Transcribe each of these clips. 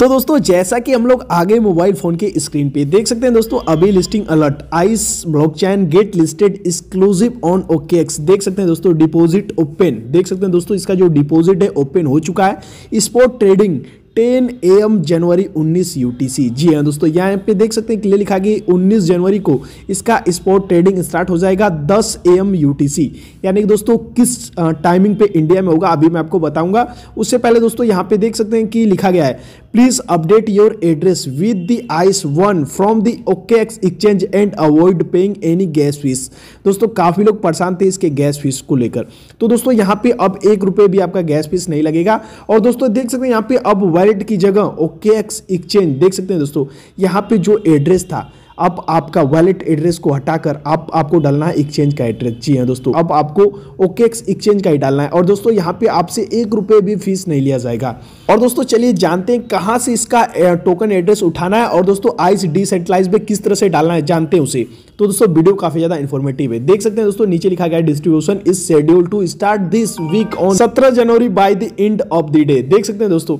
तो दोस्तों जैसा कि हम लोग आगे मोबाइल फोन के स्क्रीन पे देख सकते हैं दोस्तों अभी listing alert ice blockchain get listed exclusive on OKX देख सकते हैं दोस्तों डिपॉजिट ओपन देख सकते हैं दोस्तों इसका जो डिपॉजिट है ओपन हो चुका है spot trading ten A M जनवरी उन्नीस यू टी सी जी हाँ दोस्तों यहाँ पे देख सकते हैं क्लियर लिखा कि उन्नीस जनवरी को इसका स्पॉट ट्रेडिंग स्टार्ट हो जाएगा दस A M U T C यानी कि दोस्तों किस टाइमिंग पे इंडिया में होगा अभी मैं आपको बताऊंगा उससे पहले दोस्तों यहाँ पे देख सकते हैं कि लिखा गया है please update your address with the ice one from the OK X exchange and avoid paying any gas fees दोस्तों काफी लोग परेशान थे इसके गैस फीस को लेकर तो दोस्तों यहाँ पे अब एक रुपये भी आपका गैस फीस नहीं लगेगा और दोस्तों देख सकते हैं यहाँ पे अब वैलिड की जगह ओके एक्स एक्सचेंज देख सकते हैं दोस्तों यहाँ पे जो एड्रेस था अब आपका वैलिड एड्रेस को हटाकर आप आपको डालना है एक्सचेंज का एड्रेस जी हाँ दोस्तों अब आपको ओके एक्स एक्सचेंज का ही डालना है और दोस्तों यहाँ पे आपसे एक रुपये भी फीस नहीं लिया जाएगा और दोस्तों चलिए जानते हैं कहाँ से इसका टोकन एड्रेस उठाना है और दोस्तों आइस डिसेंट्रलाइज में किस तरह से डालना है जानते हैं उसे तो दोस्तों वीडियो काफी ज्यादा इन्फॉर्मेटिव है देख सकते हैं दोस्तों नीचे लिखा गया distribution is schedule to start this week on सत्रह जनवरी by the end of the day देख सकते हैं दोस्तों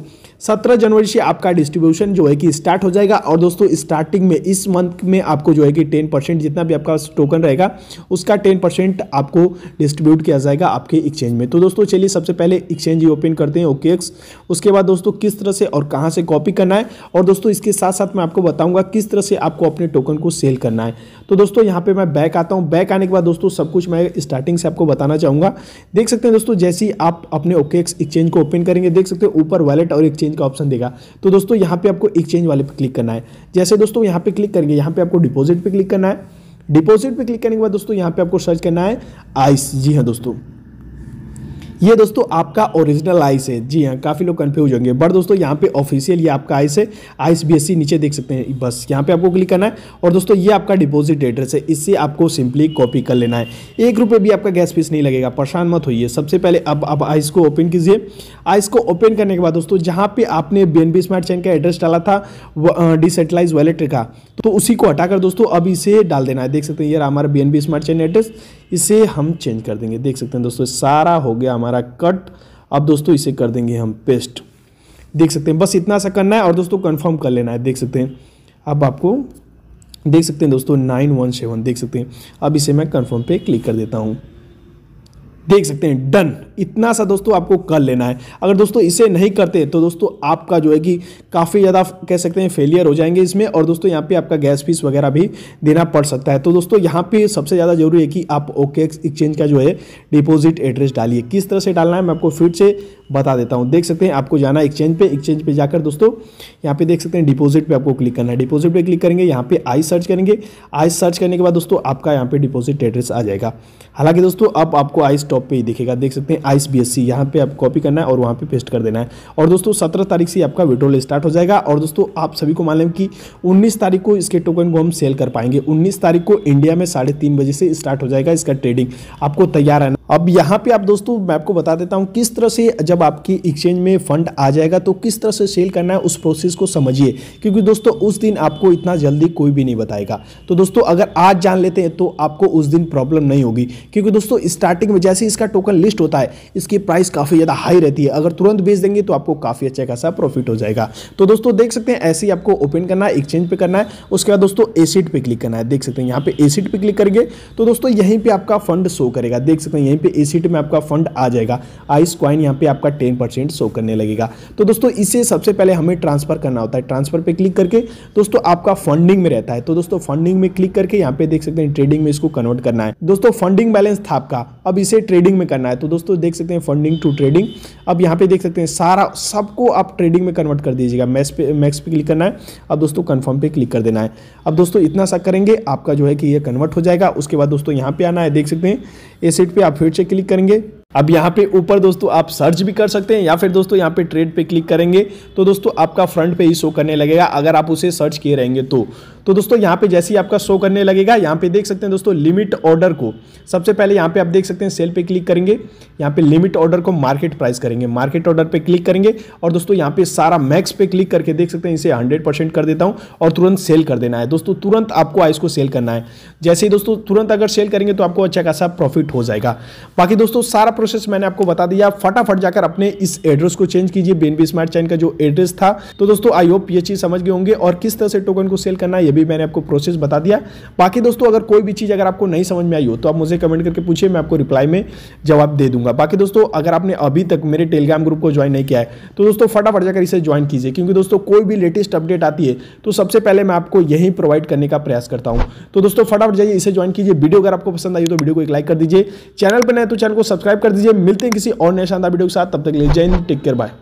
सत्रह जनवरी से आपका डिस्ट्रीब्यूशन जो है कि स्टार्ट हो जाएगा और दोस्तों स्टार्टिंग में इस मंथ में आपको जो है कि टेन परसेंट जितना भी आपका टोकन रहेगा उसका टेन परसेंट आपको डिस्ट्रीब्यूट किया जाएगा आपके एक्सचेंज में तो दोस्तों चलिए सबसे पहले एक्सचेंज ओपन करते हैं ओके उसके बाद दोस्तों किस तरह से और कहाँ से कॉपी करना है और दोस्तों इसके साथ साथ मैं आपको बताऊँगा किस तरह से आपको अपने टोकन को सेल करना है तो दोस्तों यहाँ पर मैं बैक आता हूँ बैक आने के बाद दोस्तों सब कुछ मैं स्टार्टिंग से आपको बताना चाहूँगा देख सकते हैं दोस्तों जैसे ही आप अपने ओके एक्सचेंज को ओपन करेंगे देख सकते हैं ऊपर वॉलेट और एक्सचेंज एक्सचेंज का ऑप्शन देगा तो दोस्तों यहाँ पे आपको एक्सचेंज वाले पे क्लिक करना है जैसे दोस्तों यहाँ पे क्लिक करके यहाँ पे आपको डिपॉजिट पे क्लिक करना है डिपॉजिट पे क्लिक करने के बाद दोस्तों यहाँ पे आपको सर्च करना है आइस जी हाँ दोस्तों ये दोस्तों आपका ओरिजिनल आइस है जी हाँ काफ़ी लोग कन्फ्यूज होंगे बट दोस्तों यहाँ पे ऑफिशियल ये आपका आइस है आइस बी नीचे देख सकते हैं बस यहाँ पे आपको क्लिक करना है और दोस्तों ये आपका डिपोजिट एड्रेस है इससे आपको सिंपली कॉपी कर लेना है एक रुपये भी आपका गैस फीस नहीं लगेगा परेशान मत होइए सबसे पहले अब आप आइस को ओपन कीजिए आइस को ओपन करने के बाद दोस्तों जहाँ पर आपने बी एन स्मार्ट चैन का एड्रेस डाला था डिसेंट्रलाइज वैलेट का तो उसी को हटाकर दोस्तों अब इसे डाल देना है देख सकते हैं यार हमारा बी स्मार्ट चैन एड्रेस इसे हम चेंज कर देंगे देख सकते हैं दोस्तों सारा हो गया हमारा कट अब दोस्तों इसे कर देंगे हम पेस्ट देख सकते हैं बस इतना सा करना है और दोस्तों कन्फर्म कर लेना है देख सकते हैं अब आपको देख सकते हैं दोस्तों नाइन वन सेवन देख सकते हैं अब इसे मैं कन्फर्म पे क्लिक कर देता हूँ देख सकते हैं डन इतना सा दोस्तों आपको कर लेना है अगर दोस्तों इसे नहीं करते तो दोस्तों आपका जो है कि काफ़ी ज़्यादा कह सकते हैं फेलियर हो जाएंगे इसमें और दोस्तों यहाँ पे आपका गैस फीस वगैरह भी देना पड़ सकता है तो दोस्तों यहाँ पे सबसे ज़्यादा जरूरी है कि आप ओके एक्सचेंज का जो है डिपॉजिट एड्रेस डालिए किस तरह से डालना है मैं आपको फिर से बता देता हूँ देख सकते हैं आपको जाना एक्सचेंज पे एक्सचेंज पे जाकर दोस्तों यहाँ पे देख सकते हैं डिपोजिट पे आपको क्लिक करना है डिपोजिट पे क्लिक करेंगे यहाँ पे आई सर्च करेंगे आई सर्च करने के बाद दोस्तों आपका यहाँ पे डिपोजिट एड्रेस आ जाएगा हालांकि दोस्तों अब आपको आइस टॉप पे ही दिखेगा देख सकते हैं आइस बी एस सी यहाँ पे आप कॉपी करना है और वहाँ पे पेस्ट कर देना है और दोस्तों सत्रह तारीख से आपका विड्रोल स्टार्ट स्टार्ट हो जाएगा और दोस्तों आप सभी को मालूम कि 19 तारीख को इसके टोकन को हम सेल कर पाएंगे 19 तारीख को इंडिया में साढ़े तीन बजे से स्टार्ट हो जाएगा इसका ट्रेडिंग आपको तैयार रहना अब यहाँ पे आप दोस्तों मैं आपको बता देता हूँ किस तरह से जब आपकी एक्सचेंज में फंड आ जाएगा तो किस तरह से सेल करना है उस प्रोसेस को समझिए क्योंकि दोस्तों उस दिन आपको इतना जल्दी कोई भी नहीं बताएगा तो दोस्तों अगर आज जान लेते हैं तो आपको उस दिन प्रॉब्लम नहीं होगी क्योंकि दोस्तों स्टार्टिंग में जैसे इसका टोकन लिस्ट होता है इसकी प्राइस काफ़ी ज़्यादा हाई रहती है अगर तुरंत बेच देंगे तो आपको काफ़ी अच्छा खासा प्रॉफिट हो जाएगा तो दोस्तों देख सकते हैं ऐसे ही आपको ओपन करना है एक्सचेंज पे करना है उसके बाद दोस्तों एसिड पे क्लिक करना है देख सकते हैं यहाँ पे एसिड पे क्लिक करेंगे तो दोस्तों यहीं पे आपका फंड शो करेगा देख सकते हैं यहीं पे एसिड में आपका फंड आ जाएगा आइस क्वाइन यहाँ पे आपका टेन परसेंट शो करने लगेगा तो दोस्तों इसे सबसे पहले हमें ट्रांसफर करना होता है ट्रांसफर पे क्लिक करके दोस्तों आपका फंडिंग में रहता है तो दोस्तों फंडिंग में क्लिक करके यहाँ पे देख सकते हैं ट्रेडिंग में इसको कन्वर्ट करना है दोस्तों फंडिंग बैलेंस था आपका अब इसे ट्रेडिंग में करना है तो दोस्तों देख सकते हैं फंडिंग टू ट्रेडिंग अब यहाँ पे देख सकते हैं सारा सबको आप ट्रेडिंग में कन्वर्ट कर दीजिएगा करिएगा मैक्स पे मैक्स पे क्लिक करना है अब दोस्तों कन्फर्म पे क्लिक कर देना है अब दोस्तों इतना सा करेंगे आपका जो है कि ये कन्वर्ट हो जाएगा उसके बाद दोस्तों यहाँ पे आना है देख सकते हैं इस सीट पर आप फिर से क्लिक करेंगे अब यहाँ पे ऊपर दोस्तों आप सर्च भी कर सकते हैं या फिर दोस्तों यहाँ पे ट्रेड पे क्लिक करेंगे तो दोस्तों आपका फ्रंट पे ही शो करने लगेगा अगर आप उसे सर्च किए रहेंगे तो तो दोस्तों यहाँ पे जैसे ही आपका शो करने लगेगा यहाँ पे देख सकते हैं दोस्तों लिमिट ऑर्डर को सबसे पहले यहाँ पे आप देख सकते हैं सेल पे क्लिक करेंगे यहाँ पे लिमिट ऑर्डर को मार्केट प्राइस करेंगे मार्केट ऑर्डर पे क्लिक करेंगे और दोस्तों यहाँ पे सारा मैक्स पे क्लिक करके देख सकते हैं इसे हंड्रेड कर देता हूँ और तुरंत सेल कर देना है दोस्तों तुरंत आपको इसको सेल करना है जैसे ही दोस्तों तुरंत अगर सेल करेंगे तो आपको अच्छा खासा प्रॉफिट हो जाएगा बाकी दोस्तों सारा प्रोसेस मैंने आपको बता दिया फटाफट जाकर अपने इस एड्रेस को चेंज कीजिए बेनबी स्मार्ट चैन का जो एड्रेस था तो दोस्तों आई होप ये चीज समझ गए होंगे और किस तरह से टोकन को सेल करना है भी मैंने आपको प्रोसेस बता दिया बाकी दोस्तों अगर कोई भी चीज़ अगर आपको नहीं समझ में आई हो तो आप मुझे कमेंट करके पूछिए मैं आपको रिप्लाई में जवाब दे दूंगा बाकी दोस्तों अगर आपने अभी तक मेरे टेलीग्राम ग्रुप को ज्वाइन नहीं किया है तो दोस्तों फटाफट जाकर इसे ज्वाइन कीजिए क्योंकि दोस्तों कोई भी लेटेस्ट अपडेट आती है तो सबसे पहले मैं आपको यही प्रोवाइड करने का प्रयास करता हूँ तो दोस्तों फटाफट जाइए इसे ज्वाइन कीजिए वीडियो अगर आपको पसंद आई तो वीडियो को एक लाइक कर दीजिए चैनल पर नए तो चैनल को सब्सक्राइब कर दीजिए मिलते हैं किसी और नए शानदार वीडियो के साथ तब तक ले जय हिंद टेक केयर बाय